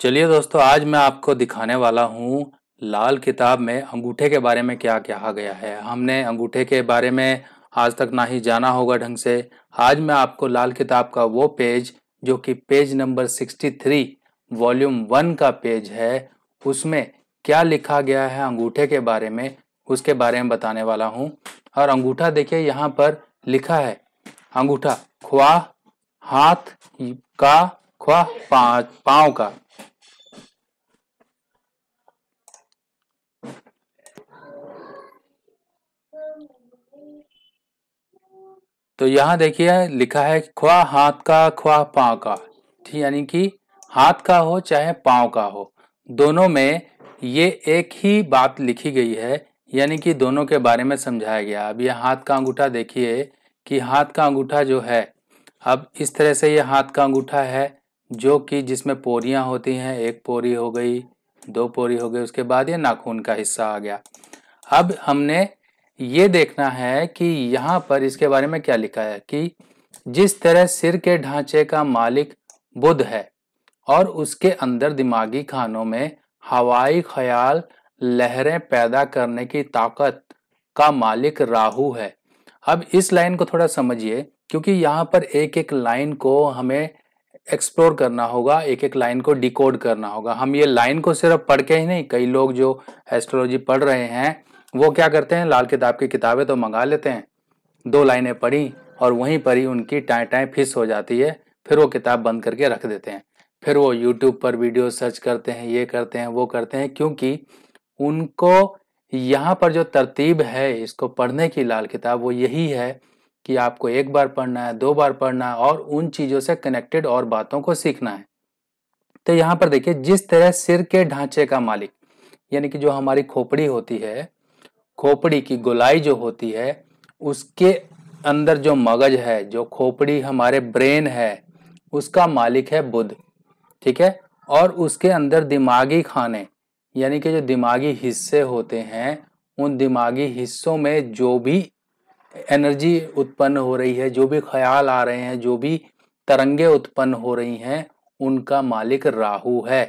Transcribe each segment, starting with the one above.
चलिए दोस्तों आज मैं आपको दिखाने वाला हूँ लाल किताब में अंगूठे के बारे में क्या कहा गया है हमने अंगूठे के बारे में आज तक ना ही जाना होगा ढंग से आज मैं आपको लाल किताब का वो पेज जो कि पेज नंबर 63 वॉल्यूम वन का पेज है उसमें क्या लिखा गया है अंगूठे के बारे में उसके बारे में बताने वाला हूँ और अंगूठा देखिए यहाँ पर लिखा है अंगूठा ख्वाह हाथ का ख्वाह पाँव का तो यहाँ देखिए लिखा है ख्वा हाथ का ख्वा पाँव का ठीक यानी कि हाथ का हो चाहे पाँव का हो दोनों में ये एक ही बात लिखी गई है यानी कि दोनों के बारे में समझाया गया अब यह हाथ का अंगूठा देखिए कि हाथ का अंगूठा जो है अब इस तरह से ये हाथ का अंगूठा है जो कि जिसमें पोरियाँ होती हैं एक पोरी हो गई दो पोरी हो गई उसके बाद ये नाखून का हिस्सा आ गया अब हमने ये देखना है कि यहाँ पर इसके बारे में क्या लिखा है कि जिस तरह सिर के ढांचे का मालिक बुद्ध है और उसके अंदर दिमागी खानों में हवाई ख्याल लहरें पैदा करने की ताकत का मालिक राहु है अब इस लाइन को थोड़ा समझिए क्योंकि यहाँ पर एक एक लाइन को हमें एक्सप्लोर करना होगा एक एक लाइन को डिकोड करना होगा हम ये लाइन को सिर्फ पढ़ के ही नहीं कई लोग जो एस्ट्रोलॉजी पढ़ रहे हैं वो क्या करते हैं लाल किताब की किताबें तो मंगा लेते हैं दो लाइनें पढ़ी और वहीं पर ही उनकी टाए टाए फिस हो जाती है फिर वो किताब बंद करके रख देते हैं फिर वो यूट्यूब पर वीडियो सर्च करते हैं ये करते हैं वो करते हैं क्योंकि उनको यहाँ पर जो तरतीब है इसको पढ़ने की लाल किताब वो यही है कि आपको एक बार पढ़ना है दो बार पढ़ना है और उन चीज़ों से कनेक्टेड और बातों को सीखना है तो यहाँ पर देखिए जिस तरह सिर के ढांचे का मालिक यानी कि जो हमारी खोपड़ी होती है खोपड़ी की गोलाई जो होती है उसके अंदर जो मगज है जो खोपड़ी हमारे ब्रेन है उसका मालिक है बुध ठीक है और उसके अंदर दिमागी खाने यानी कि जो दिमागी हिस्से होते हैं उन दिमागी हिस्सों में जो भी एनर्जी उत्पन्न हो रही है जो भी ख्याल आ रहे हैं जो भी तरंगे उत्पन्न हो रही हैं उनका मालिक राहु है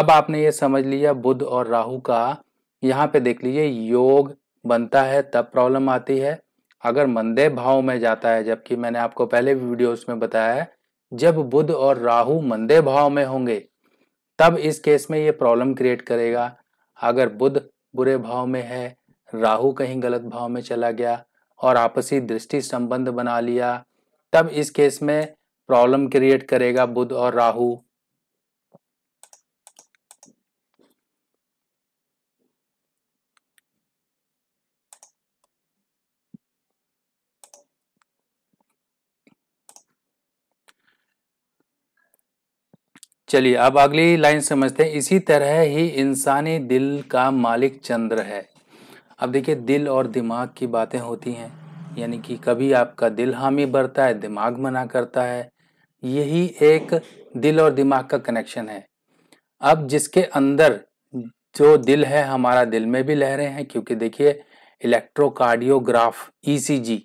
अब आपने ये समझ लिया बुध और राहु का यहाँ पे देख लीजिए योग बनता है तब प्रॉब्लम आती है अगर मंदे भाव में जाता है जबकि मैंने आपको पहले भी वीडियो में बताया है जब बुध और राहु मंदे भाव में होंगे तब इस केस में ये प्रॉब्लम क्रिएट करेगा अगर बुध बुरे भाव में है राहु कहीं गलत भाव में चला गया और आपसी दृष्टि संबंध बना लिया तब इस केस में प्रॉब्लम क्रिएट करेगा बुध और राहु चलिए अब अगली लाइन समझते हैं इसी तरह ही इंसानी दिल का मालिक चंद्र है अब देखिए दिल और दिमाग की बातें होती हैं यानी कि कभी आपका दिल हामी भरता है दिमाग मना करता है यही एक दिल और दिमाग का कनेक्शन है अब जिसके अंदर जो दिल है हमारा दिल में भी लहरें हैं क्योंकि देखिए इलेक्ट्रोकार्डियोग्राफ ईसीजी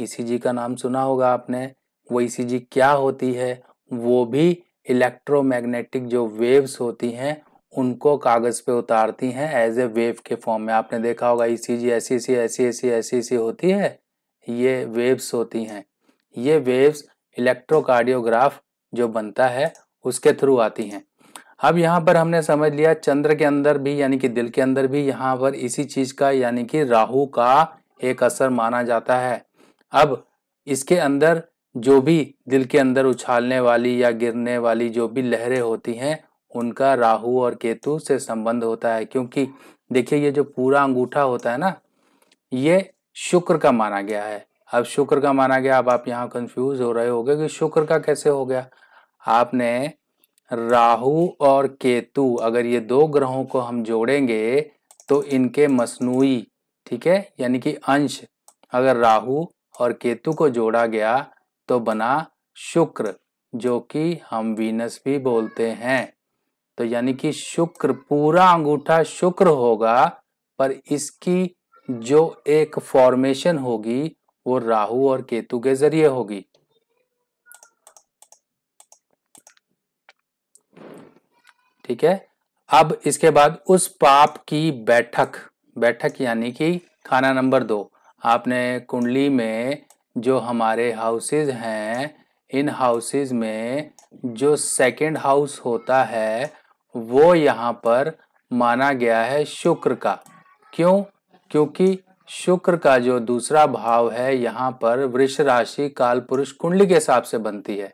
ईसीजी का नाम सुना होगा आपने वो ईसीजी e क्या होती है वो भी इलेक्ट्रोमैग्नेटिक जो वेव्स होती हैं उनको कागज़ पे उतारती हैं एज ए वेव के फॉर्म में आपने देखा होगा ई सी जी ऐसी सी ऐसी ऐसी ऐसी ऐसी होती है ये वेव्स होती हैं ये वेव्स इलेक्ट्रोकार्डियोग्राफ जो बनता है उसके थ्रू आती हैं अब यहाँ पर हमने समझ लिया चंद्र के अंदर भी यानी कि दिल के अंदर भी यहाँ पर इसी चीज़ का यानी कि राहु का एक असर माना जाता है अब इसके अंदर जो भी दिल के अंदर उछालने वाली या गिरने वाली जो भी लहरें होती हैं उनका राहु और केतु से संबंध होता है क्योंकि देखिए ये जो पूरा अंगूठा होता है ना ये शुक्र का माना गया है अब शुक्र का माना गया अब आप यहाँ कंफ्यूज हो रहे हो कि शुक्र का कैसे हो गया आपने राहु और केतु अगर ये दो ग्रहों को हम जोड़ेंगे तो इनके मसनूई ठीक है यानी कि अंश अगर राहु और केतु को जोड़ा गया तो बना शुक्र जो कि हम वीनस भी बोलते हैं तो यानी कि शुक्र पूरा अंगूठा शुक्र होगा पर इसकी जो एक फॉर्मेशन होगी वो राहु और केतु के जरिए होगी ठीक है अब इसके बाद उस पाप की बैठक बैठक यानी कि खाना नंबर दो आपने कुंडली में जो हमारे हाउसेज हैं इन हाउसेज में जो सेकंड हाउस होता है वो यहाँ पर माना गया है शुक्र का क्यों क्योंकि शुक्र का जो दूसरा भाव है यहाँ पर वृक्ष राशि काल पुरुष कुंडली के हिसाब से बनती है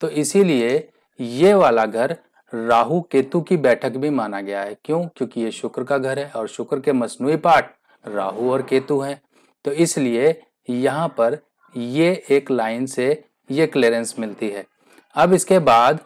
तो इसीलिए ये वाला घर राहु केतु की बैठक भी माना गया है क्यों क्योंकि ये शुक्र का घर है और शुक्र के मसनू पाठ राहु और केतु हैं तो इसलिए यहाँ पर ये एक लाइन से ये क्लियरेंस मिलती है अब इसके बाद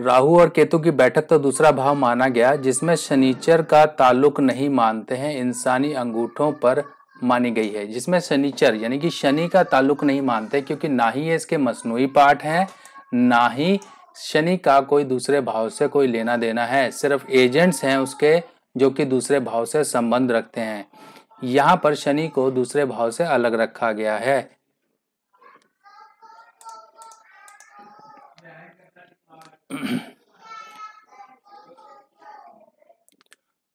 राहु और केतु की बैठक तो दूसरा भाव माना गया जिसमें शनिचर का ताल्लुक नहीं मानते हैं इंसानी अंगूठों पर मानी गई है जिसमें शनिचर यानी कि शनि का ताल्लुक नहीं मानते क्योंकि ना ही ये इसके मसनू पार्ट हैं ना ही शनि का कोई दूसरे भाव से कोई लेना देना है सिर्फ एजेंट्स हैं उसके जो कि दूसरे भाव से संबंध रखते हैं यहाँ पर शनि को दूसरे भाव से अलग रखा गया है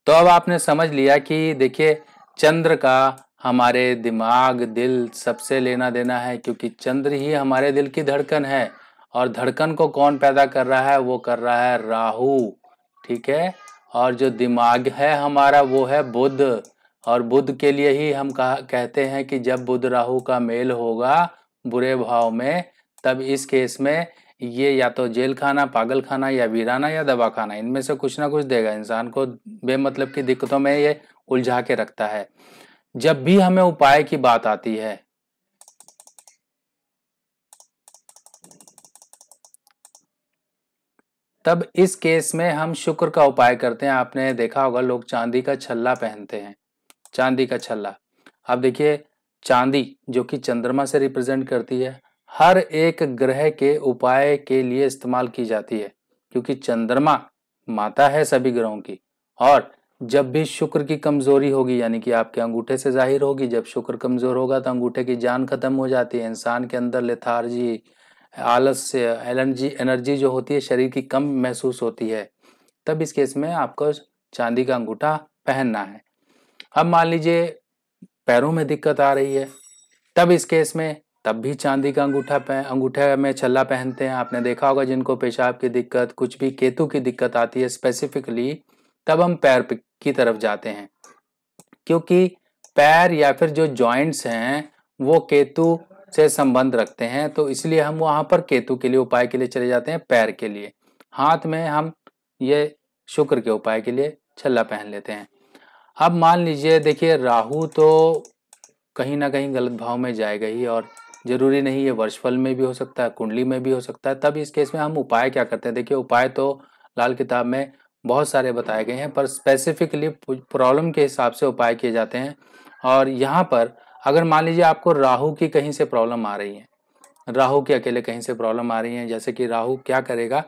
तो अब आपने समझ लिया कि देखिए चंद्र का हमारे दिमाग दिल सबसे लेना देना है क्योंकि चंद्र ही हमारे दिल की धड़कन है और धड़कन को कौन पैदा कर रहा है वो कर रहा है राहु ठीक है और जो दिमाग है हमारा वो है बुध और बुध के लिए ही हम कहा कहते हैं कि जब बुध राहु का मेल होगा बुरे भाव में तब इस केस में ये या तो जेल खाना पागल खाना या वीराना या दवा खाना इनमें से कुछ ना कुछ देगा इंसान को बेमतलब की दिक्कतों में ये उलझा के रखता है जब भी हमें उपाय की बात आती है तब इस केस में हम शुक्र का उपाय करते हैं आपने देखा होगा लोग चांदी का छल्ला पहनते हैं चांदी का छल्ला अब देखिए चांदी जो कि चंद्रमा से रिप्रेजेंट करती है हर एक ग्रह के उपाय के लिए इस्तेमाल की जाती है क्योंकि चंद्रमा माता है सभी ग्रहों की और जब भी शुक्र की कमजोरी होगी यानी कि आपके अंगूठे से जाहिर होगी जब शुक्र कमजोर होगा तो अंगूठे की जान खत्म हो जाती है इंसान के अंदर लेथार्जी आलस्य एलर्जी एनर्जी जो होती है शरीर की कम महसूस होती है तब इस केस में आपको चांदी का अंगूठा पहनना है अब मान लीजिए पैरों में दिक्कत आ रही है तब इस केस में तब भी चांदी का अंगूठा अंगूठे में छल्ला पहनते हैं आपने देखा होगा जिनको पेशाब की दिक्कत कुछ भी केतु की दिक्कत आती है स्पेसिफिकली तब हम पैर की तरफ जाते हैं क्योंकि पैर या फिर जो जॉइंट्स हैं वो केतु से संबंध रखते हैं तो इसलिए हम वहां पर केतु के लिए उपाय के लिए चले जाते हैं पैर के लिए हाथ में हम ये शुक्र के उपाय के लिए छल्ला पहन लेते हैं अब मान लीजिए देखिए राहु तो कहीं ना कहीं गलत भाव में जाएगा ही और जरूरी नहीं ये वर्षफल में भी हो सकता है कुंडली में भी हो सकता है तब इस केस में हम उपाय क्या करते हैं देखिए उपाय तो लाल किताब में बहुत सारे बताए गए हैं पर स्पेसिफिकली प्रॉब्लम के हिसाब से उपाय किए जाते हैं और यहाँ पर अगर मान लीजिए आपको राहु की कहीं से प्रॉब्लम आ रही है राहु के अकेले कहीं से प्रॉब्लम आ रही है जैसे कि राहु क्या करेगा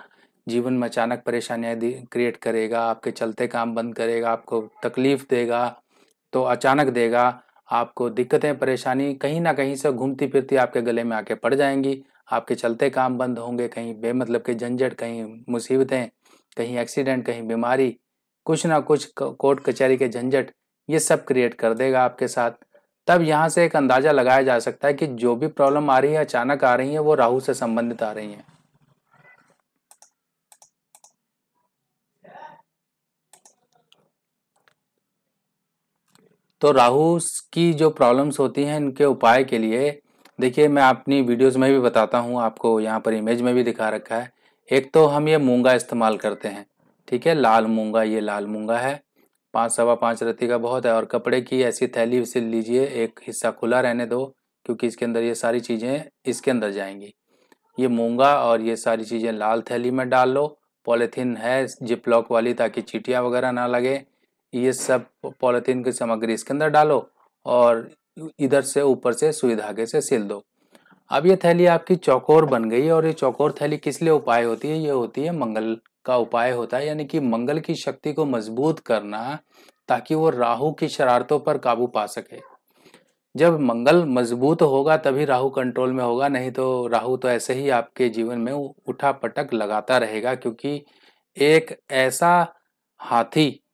जीवन में अचानक परेशानियाँ क्रिएट करेगा आपके चलते काम बंद करेगा आपको तकलीफ देगा तो अचानक देगा आपको दिक्कतें परेशानी कहीं ना कहीं से घूमती फिरती आपके गले में आके पड़ जाएंगी आपके चलते काम बंद होंगे कहीं बेमतलब के झंझट कहीं मुसीबतें कहीं एक्सीडेंट कहीं बीमारी कुछ ना कुछ कोर्ट कचहरी के झंझट ये सब क्रिएट कर देगा आपके साथ तब यहाँ से एक अंदाजा लगाया जा सकता है कि जो भी प्रॉब्लम आ रही है अचानक आ रही है वो राहु से संबंधित आ रही है तो राहु की जो प्रॉब्लम्स होती हैं इनके उपाय के लिए देखिए मैं अपनी वीडियोस में भी बताता हूँ आपको यहाँ पर इमेज में भी दिखा रखा है एक तो हम ये मूंगा इस्तेमाल करते हैं ठीक है लाल मूंगा ये लाल मूंगा है पाँच सवा पाँच रत्ती का बहुत है और कपड़े की ऐसी थैली से लीजिए एक हिस्सा खुला रहने दो क्योंकि इसके अंदर ये सारी चीज़ें इसके अंदर जाएंगी ये मूंगा और ये सारी चीज़ें लाल थैली में डाल लो पॉलीथीन है जिप लॉक वाली ताकि चीटियाँ वगैरह ना लगे ये सब पॉलीथीन की सामग्री इसके अंदर डालो और इधर से ऊपर से सुई धागे से सिल दो अब ये थैली आपकी चौकोर बन गई और ये चौकोर थैली किस लिए उपाय होती है ये होती है मंगल का उपाय होता है यानी कि मंगल की शक्ति को मजबूत करना ताकि वो राहु की शरारतों पर काबू पा सके जब मंगल मजबूत होगा तभी राहु कंट्रोल में होगा नहीं तो राहु तो ऐसे ही आपके जीवन में उठा पटक लगाता रहेगा क्योंकि एक ऐसा हाथी